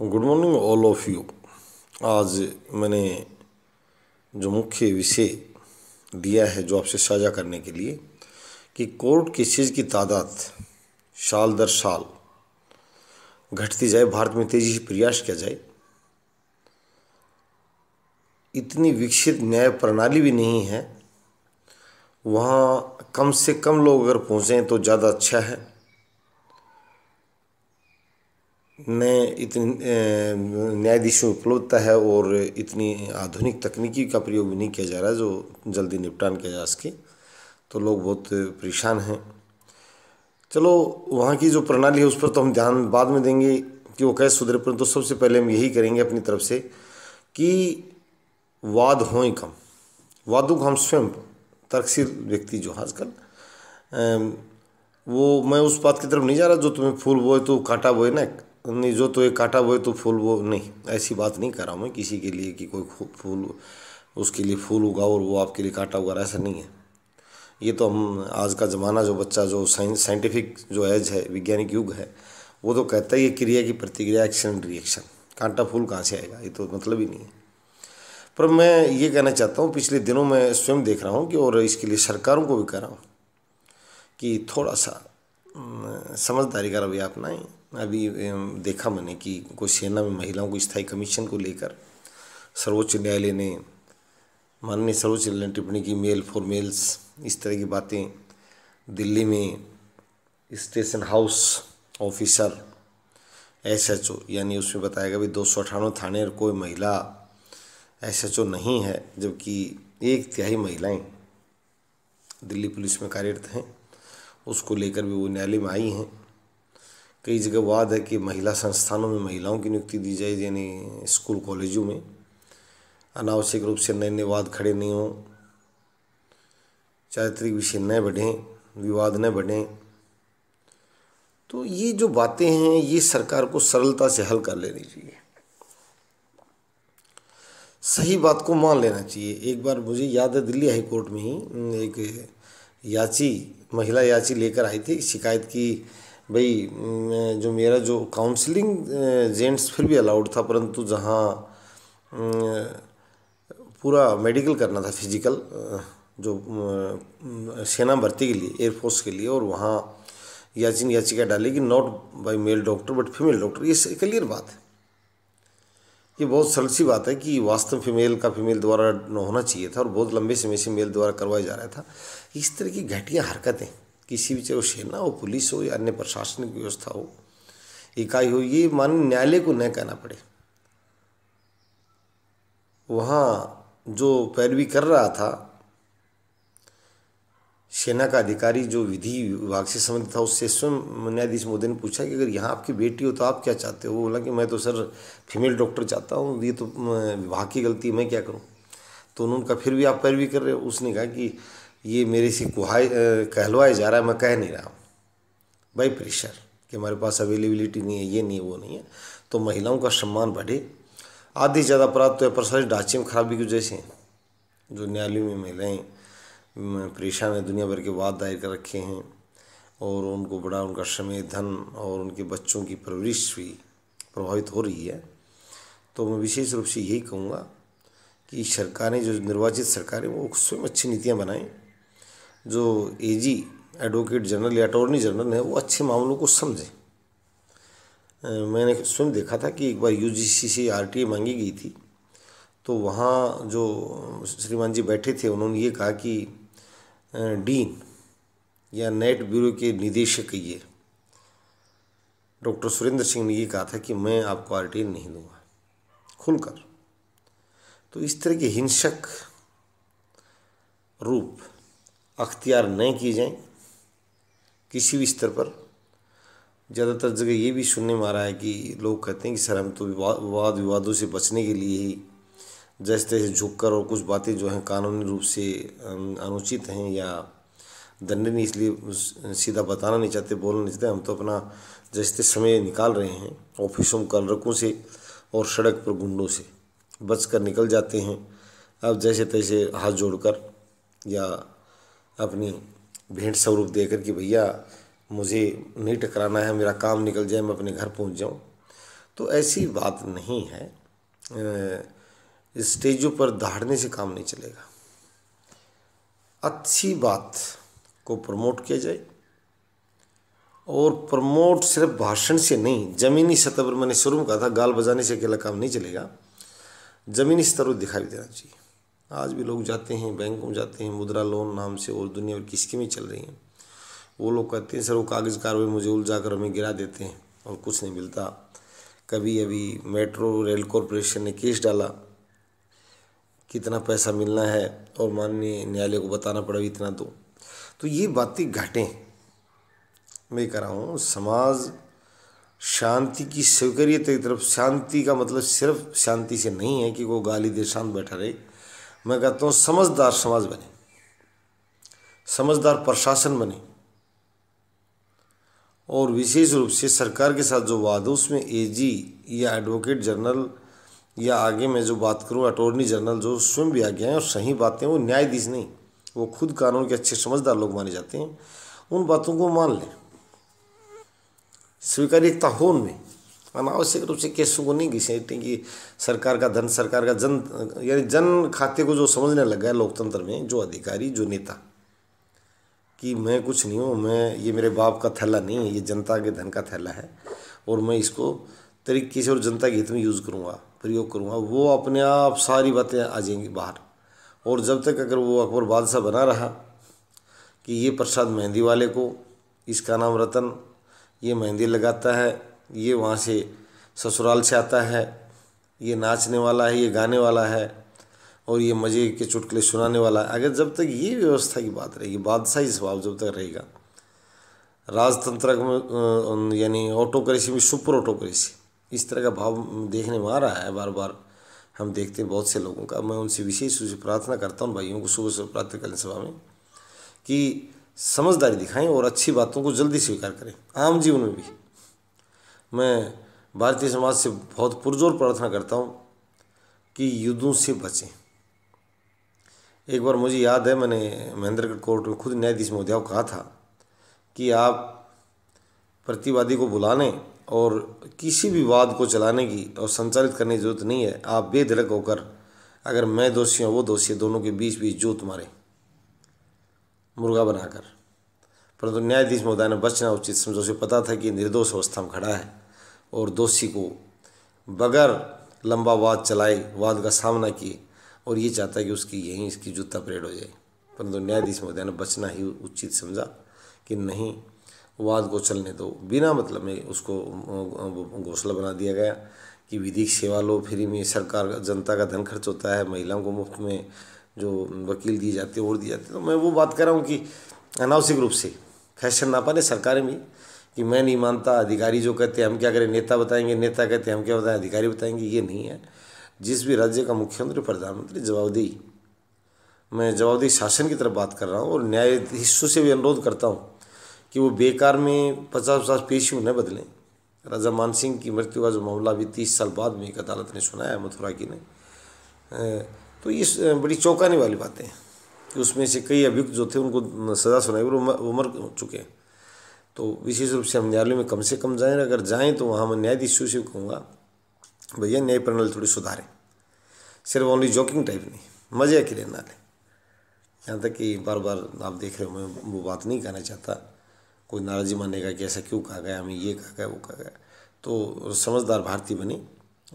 good morning all of you आज मैंने जो मुख्य विषय दिया है जो आपसे साझा करने के लिए कि कोर्ट चीज की तादाद साल दर साल घटती जाए भारत में तेज़ी से प्रयास किया जाए इतनी विकसित न्याय प्रणाली भी नहीं है वहाँ कम से कम लोग अगर पहुँचें तो ज़्यादा अच्छा है में इतनी न्यायाधीशों की उपलब्धता है और इतनी आधुनिक तकनीकी का प्रयोग भी नहीं किया जा रहा है जो जल्दी निपटान किया जा सके तो लोग बहुत परेशान हैं चलो वहाँ की जो प्रणाली है उस पर तो हम ध्यान बाद में देंगे कि वो कैसे सुधरे परंतु तो सबसे पहले हम यही करेंगे अपनी तरफ से कि वाद हों कम वादों को हम स्वयं तर्कशील व्यक्ति जो आजकल वो मैं उस बात की तरफ नहीं जा रहा जो तुम्हें फूल बोए तो कांटा बोए ना नहीं जो तो एक काटा बोए तो फूल वो नहीं ऐसी बात नहीं कर रहा हूँ मैं किसी के लिए कि कोई फूल उसके लिए फूल उगा और वो आपके लिए काटा उगा ऐसा नहीं है ये तो हम आज का ज़माना जो बच्चा जो साइंस साइंटिफिक जो एज है वैज्ञानिक युग है वो तो कहता ही है क्रिया की प्रतिक्रिया एक्शन रिएक्शन कांटा फूल कहाँ से आएगा ये तो मतलब ही नहीं है पर मैं ये कहना चाहता हूँ पिछले दिनों में स्वयं देख रहा हूँ कि और इसके लिए सरकारों को भी कह रहा हूँ कि थोड़ा सा हम्म, समझदारी का रवैया अपनाएं अभी देखा मैंने कि कुछ सेना में महिलाओं को स्थायी कमीशन को लेकर सर्वोच्च न्यायालय ने माननीय सर्वोच्च न्यायालय ने टिप्पणी की मेल फॉर मेल्स इस तरह की बातें दिल्ली में station house officer S H O यानी उसमें बताया गया दो सौ अठानवे थाने कोई महिला एस एच ओ नहीं है जबकि एक तिहाई महिलाएं दिल्ली पुलिस में कार्यरत हैं उसको लेकर भी वो न्यायालय में आई हैं कई जगह वाद है कि महिला संस्थानों में महिलाओं की नियुक्ति दी जाए यानी स्कूल कॉलेजों में अनावश्यक रूप से नए नए वाद खड़े नहीं हों चारित्रिक विषय न बढ़ें विवाद न बढ़ें तो ये जो बातें हैं ये सरकार को सरलता से हल कर लेनी चाहिए सही बात को मान लेना चाहिए एक बार मुझे याद है दिल्ली हाई कोर्ट में ही एक याची महिला याची लेकर आई थी शिकायत की भाई जो मेरा जो काउंसलिंग जेंट्स फिर भी अलाउड था परंतु जहाँ पूरा मेडिकल करना था फिजिकल जो सेना भर्ती के लिए एयरफोर्स के लिए और वहाँ याचिन याचिका डाली कि not by male doctor but female doctor ये क्लियर बात है ये बहुत सरल सी बात है कि वास्तव फीमेल का फीमेल द्वारा होना चाहिए था और बहुत लंबे समय से मेल द्वारा करवाया जा रहा था इस तरह की घटिया हरकतें किसी भी चाहे वो सेना हो पुलिस हो या अन्य प्रशासनिक व्यवस्था हो इकाई हो ये माननीय न्यायालय को न कहना पड़े वहाँ जो पैरवी कर रहा था सेना का अधिकारी जो विधि विभाग से संबंधित था उससे स्वयं न्यायाधीश मोदी ने पूछा कि अगर यहाँ आपकी बेटी हो तो आप क्या चाहते हो वो बोला कि मैं तो सर फीमेल डॉक्टर चाहता हूँ ये तो विभाग की गलती मैं क्या करूँ तो उन्होंने कहा फिर भी आप पैरवी कर रहे हो उसने कहा कि ये मेरे से कुहाई कहलवाया जा रहा है मैं कह नहीं रहा हूँ बाई प्रेशर कि हमारे पास अवेलेबिलिटी नहीं है ये नहीं है वो नहीं है तो महिलाओं का सम्मान बढ़े आधी ज़्यादा अपराध तो प्रशासनिक ढांचे में खराबी की वजह से जो न्यायालय में महिलाएँ परेशान है दुनिया भर के वाद दायर कर रखे हैं और उनको बड़ा उनका समय धन और उनके बच्चों की परवरिश भी प्रभावित हो रही है तो मैं विशेष रूप से यही कहूँगा कि सरकारें जो निर्वाचित सरकारें वो उसमें अच्छी नीतियाँ बनाएं जो एजी एडवोकेट जनरल या अटॉर्नी जनरल है वो अच्छे मामलों को समझे मैंने स्वयं देखा था कि एक बार यू जी सी से आर टी मांगी गई थी तो वहाँ जो श्रीमान जी बैठे थे उन्होंने ये कहा कि डीन या नेट ब्यूरो के निदेशक ये डॉक्टर सुरेंद्र सिंह ने ये कहा था कि मैं आपको आर नहीं दूंगा खुलकर तो इस तरह के हिंसक रूप अख्तियार नहीं किए जाएं किसी भी स्तर पर ज़्यादातर जगह ये भी सुनने में आ रहा है कि लोग कहते हैं कि सर हम तो विवाद विवादों से बचने के लिए ही जैसे तैसे झुक कर और कुछ बातें जो हैं कानूनी रूप से अनुचित हैं या दंडनीय इसलिए सीधा बताना नहीं चाहते बोलना नहीं चाहते हम तो अपना जैसे समय निकाल रहे हैं ऑफिसों कलरकों से और सड़क पर गुंडों से बच कर निकल जाते हैं अब जैसे तैसे हाथ जोड़कर या अपनी भेंट स्वरूप देकर कि भैया मुझे नहीं टकराना है मेरा काम निकल जाए मैं अपने घर पहुंच जाऊं तो ऐसी बात नहीं है स्टेजों पर दहाड़ने से काम नहीं चलेगा अच्छी बात को प्रमोट किया जाए और प्रमोट सिर्फ भाषण से नहीं ज़मीनी सतह पर मैंने शुरू में कहा था गाल बजाने से अकेला काम नहीं चलेगा ज़मीनी स्तर पर दिखाई देना चाहिए आज भी लोग जाते हैं बैंक में जाते हैं मुद्रा लोन नाम से और दुनिया की स्कीमें चल रही हैं वो लोग कहते हैं सर वो कागज़ कार्रवाई मुझे उलझा कर हमें गिरा देते हैं और कुछ नहीं मिलता कभी अभी मेट्रो रेल कॉरपोरेशन ने केस डाला कितना पैसा मिलना है और माननीय न्यायालय को बताना पड़ा इतना तो तो ये बातें घाटें मैं कह रहा हूँ समाज शांति की स्वीकार्य की तरफ शांति का मतलब सिर्फ शांति से नहीं है कि वो गाली दे शांत बैठा रहे मैं कहता हूँ समझदार समाज बने समझदार प्रशासन बने और विशेष रूप से सरकार के साथ जो वाद है उसमें एजी या एडवोकेट जनरल या आगे मैं जो बात करूँ अटोर्नी जनरल जो स्वयं भी आगे हैं और सही बातें वो न्यायाधीश नहीं वो खुद कानून के अच्छे समझदार लोग माने जाते हैं उन बातों को मान लें स्वीकार्यता हो उनमें अनावश्यक रूप से केसों को नहीं घिसे कि सरकार का धन सरकार का जन यानी जन खाते को जो समझने लग गया लोकतंत्र में जो अधिकारी जो नेता कि मैं कुछ नहीं हूँ मैं ये मेरे बाप का थैला नहीं है ये जनता के धन का थैला है और मैं इसको तरीके से और जनता के हित में यूज़ करूँगा प्रयोग करूँगा वो अपने आप सारी बातें आ जाएंगी बाहर और जब तक अगर वो अकबर बादशाह बना रहा कि ये प्रसाद मेहंदी वाले को इसका नाम रतन ये मेहंदी लगाता है ये वहाँ से ससुराल से आता है ये नाचने वाला है ये गाने वाला है और ये मज़े के चुटकुले सुनाने वाला है अगर जब तक ये व्यवस्था की बात रहेगी बादशाही स्वभाव जब तक रहेगा राजतंत्र में यानी ऑटोक्रेसी में सुपर ऑटोक्रेसी इस तरह का भाव देखने में आ रहा है बार बार हम देखते हैं बहुत से लोगों का मैं उनसे विशेष रूप से प्रार्थना करता हूँ भाइयों को सुबह सुबह प्रातःकालीन सभा में कि समझदारी दिखाएं और अच्छी बातों को जल्दी स्वीकार करें आम जीवन में भी मैं भारतीय समाज से बहुत पुरजोर प्रार्थना करता हूँ कि युद्धों से बचें एक बार मुझे याद है मैंने महेंद्रगढ़ कोर्ट में खुद न्यायाधीश महोदया को कहा था कि आप प्रतिवादी को बुलाने और किसी भी वाद को चलाने की और संचालित करने की जरूरत नहीं है आप बेधड़क होकर अगर मैं दोषी हूँ वो दोषी दोनों के बीच बीच जोत मारे मुर्गा बनाकर परंतु न्यायाधीश महोदय ने बचना उचित समझो उसे पता था कि निर्दोष अवस्था में खड़ा है और दोषी को बगैर लंबा वाद चलाए वाद का सामना किए और ये चाहता है कि उसकी यहीं इसकी जूता परेड हो जाए परंतु न्यायाधीश महोदय ने बचना ही उचित समझा कि नहीं वाद को चलने दो बिना मतलब में उसको घोसला बना दिया गया कि विधिक सेवा लो फ्री में सरकार जनता का धन खर्च होता है महिलाओं को मुफ्त में जो वकील दिए जाते हैं और दिए जाते तो मैं वो बात कर रहा हूँ कि अनावश्यक रूप से फैशन ना पाने सरकारें भी कि मैं नहीं मानता अधिकारी जो कहते हैं हम क्या करें नेता बताएंगे नेता कहते हैं हम क्या बताएं अधिकारी बताएंगे ये नहीं है जिस भी राज्य का मुख्यमंत्री प्रधानमंत्री जवाबदेही मैं जवाबदेही शासन की तरफ बात कर रहा हूँ और न्यायाधीशों से भी अनुरोध करता हूँ कि वो बेकार में पचास पचास पेशियों न बदलें राजा मानसिंह की मृत्यु का जो मामला भी तीस साल बाद में एक अदालत ने सुनाया मथुरा की ने तो ये बड़ी चौंकाने वाली बातें हैं कि उसमें से कई अभियुक्त जो थे उनको सज़ा सुनाई वो उम्र हो चुके हैं तो विशेष रूप से हम न्यायालय में कम से कम जाएं अगर जाएं तो वहाँ मैं न्यायाधीश से कहूँगा भैया न्याय प्रणाली थोड़ी सुधारें सिर्फ ओनली जोकिंग टाइप नहीं मजे के लिए ना लें यहाँ तक कि बार बार आप देख रहे हो मैं वो बात नहीं कहना चाहता कोई नाराज़ी मानेगा कि ऐसा क्यों कहा गया हमें ये कहा गया वो कहा गया तो समझदार भारतीय बने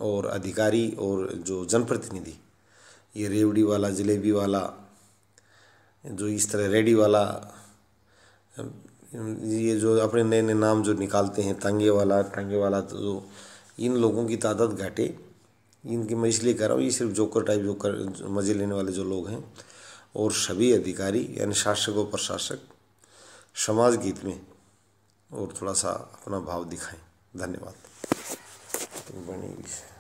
और अधिकारी और जो जनप्रतिनिधि ये रेवड़ी वाला जलेबी वाला जो इस तरह रेडी वाला ये जो अपने नए नए नाम जो निकालते हैं तंगे वाला टंगे वाला तो जो इन लोगों की तादाद घटे इनकी मैं इसलिए कह रहा हूँ ये सिर्फ जोकर टाइप जोकर मज़े लेने वाले जो लोग हैं और सभी अधिकारी यानी शासक और प्रशासक समाज गीत में और थोड़ा सा अपना भाव दिखाएं धन्यवाद तो बनेगी